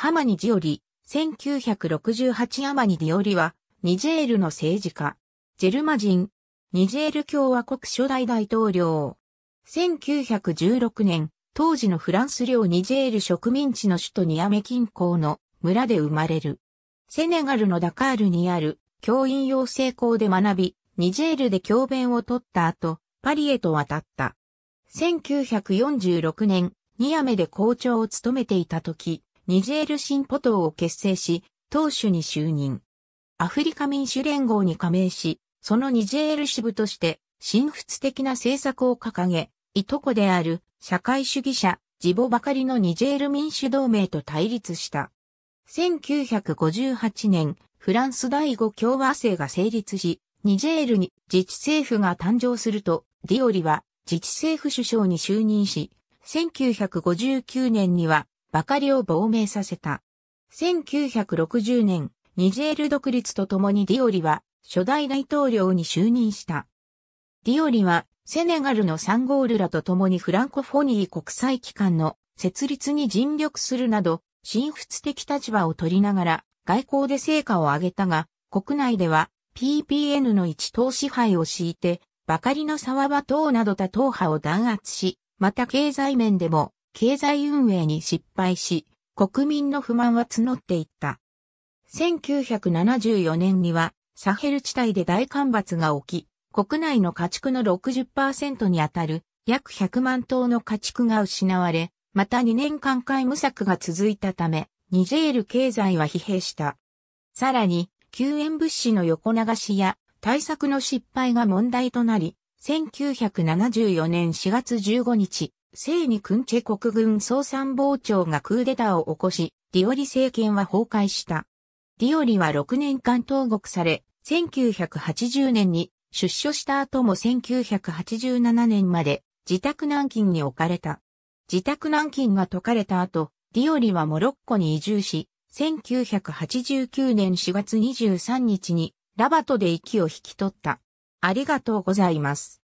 ハマニジオリ、1968マニ・ディオリは、ニジェールの政治家。ジェルマ人。ニジェール共和国初代大統領。1916年、当時のフランス領ニジェール植民地の首都ニアメ近郊の村で生まれる。セネガルのダカールにある教員養成校で学び、ニジェールで教鞭を取った後、パリへと渡った。1946年、ニアメで校長を務めていた時、ニジェール新ポ党を結成し、党首に就任。アフリカ民主連合に加盟し、そのニジェール支部として、新仏的な政策を掲げ、いとこである社会主義者、ジボばかりのニジェール民主同盟と対立した。1958年、フランス第五共和制が成立し、ニジェールに自治政府が誕生すると、ディオリは自治政府首相に就任し、1959年にはばかりを亡命させた。1960年、ニジェール独立とともにディオリは初代大統領に就任した。ディオリはセネガルのサンゴールらとともにフランコフォニー国際機関の設立に尽力するなど、進出的立場を取りながら外交で成果を上げたが、国内では PPN の一党支配を敷いて、ばかりの沢場党など他党派を弾圧し、また経済面でも経済運営に失敗し、国民の不満は募っていった。1974年には、サヘル地帯で大干ばつが起き、国内の家畜の60%にあたる約100万頭の家畜が失われ、また2年間皆無策が続いたため、ニジェール経済は疲弊した。さらに、救援物資の横流しや対策の失敗が問題となり、1974年4月15日、聖にクンチェ国軍総参謀長がクーデターを起こし、ディオリ政権は崩壊した。ディオリは6年間投獄され、1980年に出所した後も1987年まで自宅軟禁に置かれた。自宅軟禁が解かれた後、ディオリはモロッコに移住し、1989年4月23日にラバトで息を引き取った。ありがとうございます。